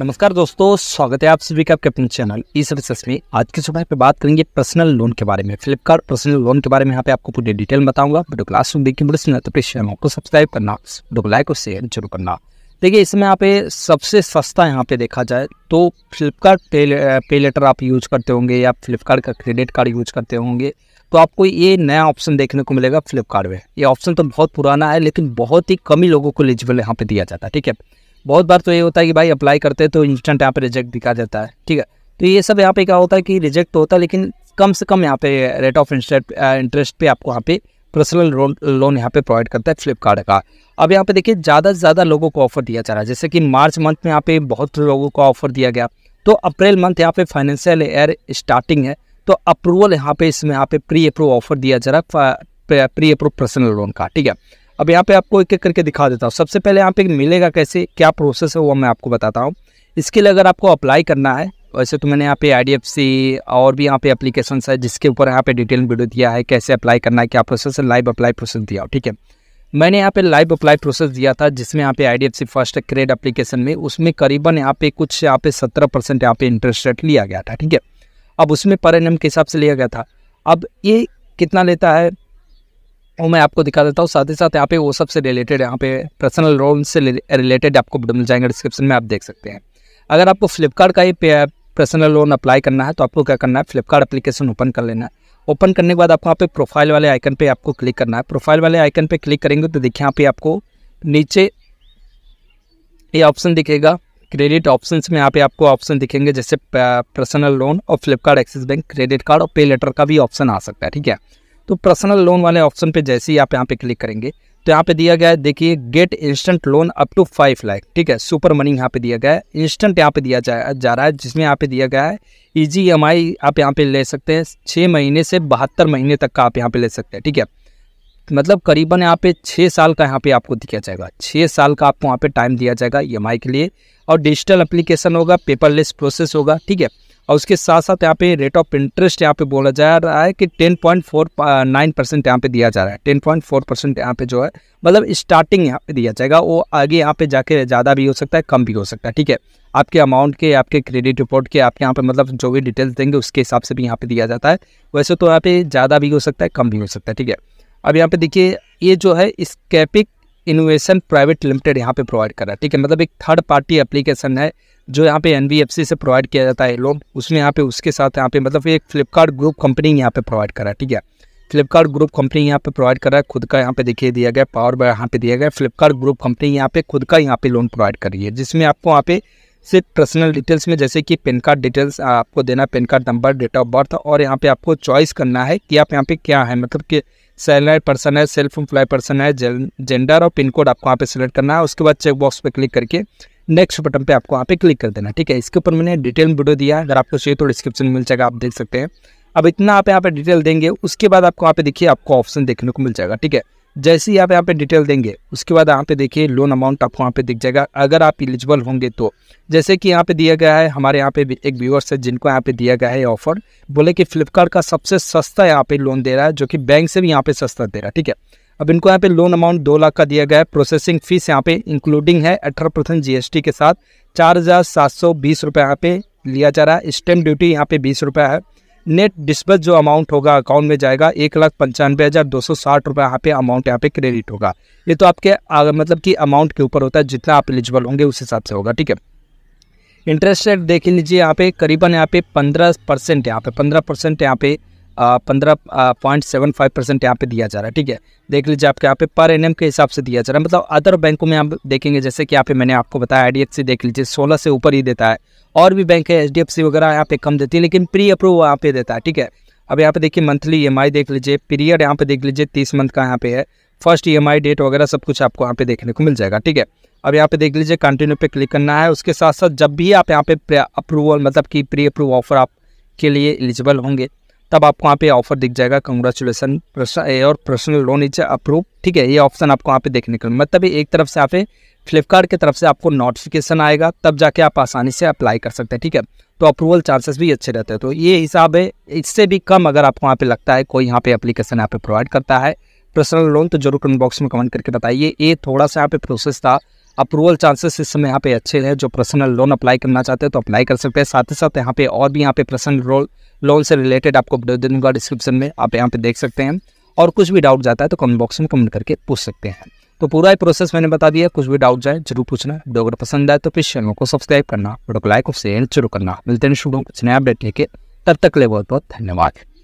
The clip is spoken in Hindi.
नमस्कार दोस्तों स्वागत है आप सभी का आपके अपने चैनल ई e सर्विसेस में आज के सुबह पे बात करेंगे पर्सनल लोन के बारे में फ्लिपकार्ट पर्सनल लोन के बारे में यहाँ पे आपको पूरी डिटेल बताऊंगा वीडियो क्लास रूम देखिए बड़े सुना तो प्लीज चैनल को सब्सक्राइब करना वीडियो को लाइक और शेयर जरूर करना देखिए इसमें यहाँ पे सबसे सस्ता यहाँ पे देखा जाए तो फ्लिपकार्ट पे, पे लेटर आप यूज करते होंगे या फ्लिपकार्ट का क्रेडिट कार्ड यूज करते होंगे तो आपको ये नया ऑप्शन देखने को मिलेगा फ्लिपकार्ट में ये ऑप्शन तो बहुत पुराना है लेकिन बहुत ही कम ही लोगों को एलिजिबल यहाँ पे दिया जाता है ठीक है बहुत बार तो ये होता है कि भाई अप्लाई करते हैं तो इंस्टेंट यहाँ पे रिजेक्ट दिखा जाता है ठीक है तो ये सब यहाँ पे क्या होता है कि रिजेक्ट तो होता है लेकिन कम से कम यहाँ पे रेट ऑफ इंटरेस्ट इंटरेस्ट पे आपको यहाँ पे पर्सनल लोन लोन यहाँ पे प्रोवाइड करता है फ्लिपकार्ट का अब यहाँ पे देखिए ज़्यादा से ज़्यादा लोगों को ऑफर दिया जा रहा है जैसे कि मार्च मंथ में यहाँ पे बहुत लोगों को ऑफर दिया गया तो अप्रैल मंथ यहाँ पे फाइनेंशियल ईयर स्टार्टिंग है तो अप्रूवल यहाँ पे इसमें यहाँ पे प्री अप्रूव ऑफर दिया जा रहा है प्री अप्रूव पर्सनल लोन का ठीक है अब यहाँ पे आपको एक एक करके दिखा देता हूँ सबसे पहले यहाँ पे मिलेगा कैसे क्या प्रोसेस है वो मैं आपको बताता हूँ इसके लिए अगर आपको अप्लाई करना है वैसे तो मैंने यहाँ पे आई और भी यहाँ पे अप्लीकेशन है जिसके ऊपर यहाँ पे डिटेल वीडियो दिया है कैसे अप्लाई करना है क्या प्रोसेस है लाइव अप्लाई प्रोसेस दिया हो ठीक है मैंने यहाँ पे लाइव अप्लाई प्रोसेस दिया था जिसमें यहाँ पे I D F C first Cred application में उसमें करीबन यहाँ पे कुछ यहाँ पे सत्रह परसेंट यहाँ पे इंटरेस्ट रेट लिया गया था ठीक है अब उसमें पर एन के हिसाब से लिया गया था अब ये कितना लेता है वो मैं आपको दिखा देता हूँ साथ ही साथ यहाँ पे वो सबसे रिलेटेड यहाँ पे पर्सनल लोन से रिलेटेड आपको मिल जाएंगे डिस्क्रिप्शन में आप देख सकते हैं अगर आपको फ्लिपकार्ट का ही पर्सनल लोन अप्लाई करना है तो आपको क्या करना है फ्लिपकार्ट अप्लीकेशन ओपन कर लेना है ओपन करने के बाद आपको यहाँ पे प्रोफाइल वाले आइकन पे आपको क्लिक करना है प्रोफाइल वाले आइकन पे क्लिक करेंगे तो देखिए यहाँ पे आपको नीचे ये ऑप्शन दिखेगा क्रेडिट ऑप्शन में यहाँ पे आपको ऑप्शन दिखेंगे जैसे पर्सनल लोन और Flipkart Axis bank credit card और पे लेटर का भी ऑप्शन आ सकता है ठीक है तो पर्सनल लोन वाले ऑप्शन पे जैसे ही आप यहाँ पे क्लिक करेंगे तो यहाँ पे दिया गया है देखिए get instant loan up to five lakh ठीक है सुपर मनी यहाँ पे दिया गया है इंस्टेंट यहाँ पे दिया जा, जा रहा है जिसमें यहाँ पे दिया गया है ईजी एम आप यहाँ पे ले सकते हैं छः महीने से बहत्तर महीने तक का आप यहाँ पे ले सकते हैं ठीक है मतलब करीबन यहाँ पे छः साल का यहाँ पे आपको दिया जाएगा छः साल का आपको वहाँ पे टाइम दिया जाएगा ई e के लिए और डिजिटल अप्लीकेशन होगा पेपरलेस प्रोसेस होगा ठीक है और उसके साथ साथ यहाँ पे रेट ऑफ इंटरेस्ट यहाँ पे बोला जा रहा है कि ten point four nine percent यहाँ पे दिया जा रहा है टेन पॉइंट फोर परसेंट यहाँ पे जो है मतलब स्टार्टिंग यहाँ पे दिया जाएगा वो आगे यहाँ पे जाके ज़्यादा भी हो सकता है कम भी हो सकता है ठीक है आपके अमाउंट के आपके क्रेडिट रिपोर्ट के आपके यहाँ पे मतलब जो भी डिटेल्स देंगे उसके हिसाब से भी यहाँ पे दिया जाता है वैसे तो यहाँ पे ज़्यादा भी हो सकता है कम भी हो सकता है ठीक है अब यहाँ पे देखिए ये जो है स्कैपिक इनोवेशन प्राइवेट लिमिटेड यहाँ पे प्रोवाइड कर रहा है ठीक है मतलब एक थर्ड पार्टी एप्लीकेशन है जो यहाँ पे एन से प्रोवाइड किया जाता है लोन उसमें यहाँ पे उसके साथ यहाँ पे मतलब एक फ्लिपकार्ट ग्रुप कंपनी यहाँ पे प्रोवाइड करा है ठीक है फ्लिपकार्ट ग्रुप कंपनी यहाँ पे प्रोवाइड करा है खुद का यहाँ पे देखिए दिया गया पावर बाय यहाँ पे दिया गया फ्लिपकार्ट ग्रुप कंपनी यहाँ पे खुद का यहाँ पे लोन प्रोवाइड कर रही है जिसमें आपको यहाँ पे सिर्फ पर्सनल डिटेल्स में जैसे कि पेन कार्ड डिटेल्स आपको देना PAN card number date of birth और यहाँ पे आपको चॉइस करना है कि आप यहाँ पे क्या है मतलब कि सैलरी पर्सन है सेल्फ एम्प्लॉय पर्सन है जेंडर और पिन कोड आपको यहाँ पे सिलेक्ट करना है उसके बाद चेक बॉक्स पे क्लिक करके नेक्स्ट बटन पे आपको वहाँ पे क्लिक कर देना ठीक है इसके ऊपर मैंने डिटेल में वीडियो दिया अगर आपको चाहिए तो डिस्क्रिप्शन मिल जाएगा आप देख सकते हैं अब इतना आप यहाँ पे डिटेल देंगे उसके बाद आपको वहाँ पे देखिए आपको ऑप्शन देखने को मिल जाएगा ठीक है जैसे ही आप यहाँ पे डिटेल देंगे उसके बाद यहाँ पे देखिए लोन अमाउंट आपको यहाँ पे दिख जाएगा अगर आप एलिजिबल होंगे तो जैसे कि यहाँ पे दिया गया है हमारे यहाँ पे एक व्यूअर्स है जिनको यहाँ पे दिया गया है ऑफर बोले कि फ्लिपकार्ट का सबसे सस्ता यहाँ पे लोन दे रहा है जो कि बैंक से भी यहाँ पे सस्ता दे रहा है ठीक है अब इनको यहाँ पे लोन अमाउंट दो लाख का दिया गया है प्रोसेसिंग फीस यहाँ पे इंक्लूडिंग है अठारह परसेंट जी के साथ चार हज़ार सात सौ बीस रुपये यहाँ पे लिया जा रहा है स्टैंप ड्यूटी यहाँ पे बीस रुपये है नेट डिस्बर्स जो अमाउंट होगा अकाउंट में जाएगा एक लाख पंचानवे हज़ार दो सौ साठ रुपये यहाँ पे अमाउंट यहाँ पे क्रेडिट होगा ये तो आपके मतलब कि अमाउंट के ऊपर होता है जितना आप एलिजिबल होंगे उस हिसाब से होगा ठीक है इंटरेस्ट रेट देख लीजिए यहाँ पे करीबन यहाँ पे पंद्रह परसेंट यहाँ पे पंद्रह परसेंट यहाँ पे पंद्रह पॉइंट सेवन फाइव परसेंट यहाँ पे दिया जा रहा है ठीक है देख लीजिए आपके यहाँ पे पर एनएम के हिसाब से दिया जा रहा है मतलब अदर बैंकों में आप देखेंगे जैसे कि यहाँ पे मैंने आपको बताया सी देख लीजिए सोलह से ऊपर ही देता है और भी बैंक है सी वगैरह यहाँ पे कम देती है लेकिन प्री अप्रूव यहाँ पे देता है ठीक है अब यहाँ पे देखिए मंथली ई देख लीजिए पीरियड यहाँ पे देख लीजिए तीस मंथ का यहाँ पे है फर्स्ट ई डेट वगैरह सब कुछ आपको यहाँ पे देखने को मिल जाएगा ठीक है अब यहाँ पे देख लीजिए कंटिन्यू पे क्लिक करना है उसके साथ साथ जब भी आप यहाँ पे अप्रूवल मतलब कि प्री अप्रूव ऑफर आप के लिए एलिजिबल होंगे तब आपको वहाँ पे ऑफर दिख जाएगा कंग्रेचुलेसन और पर्सनल लोन इज अप्रूव ठीक है ये ऑप्शन आपको वहाँ पे देखने को मतलब एक तरफ से यहाँ पे फ्लिपकार्ट की तरफ से आपको नोटिफिकेशन आएगा तब जाके आप आसानी से अप्लाई कर सकते हैं ठीक है तो अप्रूवल चांसेस भी अच्छे रहते हैं तो ये हिसाब है इससे भी कम अगर आपको वहाँ पे लगता है कोई यहाँ पे अप्लीकेशन यहाँ पे प्रोवाइड करता है पर्सनल लोन तो जरूर कमेंट बॉक्स में कमेंट करके बताइए ये थोड़ा सा यहाँ पे प्रोसेस था अप्रूवल चांसेस इस समय यहाँ पे अच्छे हैं जो पर्सनल लोन अप्लाई करना चाहते हैं तो अप्लाई कर सकते हैं साथ ही साथ यहाँ पे और भी यहाँ पे पर्सनल रोल लोन से रिलेटेड आपको दूंगा डिस्क्रिप्शन में आप यहाँ पे देख सकते हैं और कुछ भी डाउट जाता है तो कमेंट बॉक्स में कमेंट करके पूछ सकते हैं तो पूरा ही प्रोसेस मैंने बता दिया कुछ भी डाउट जाए जरूर पूछना वीडियो अगर पसंद आए तो फिर चैनल को सब्सक्राइब करना वीडियो को लाइक और शेयर जरूर करना मिलते हैं शुरू कुछ नया अपडेट लेके तब तक ले बहुत बहुत धन्यवाद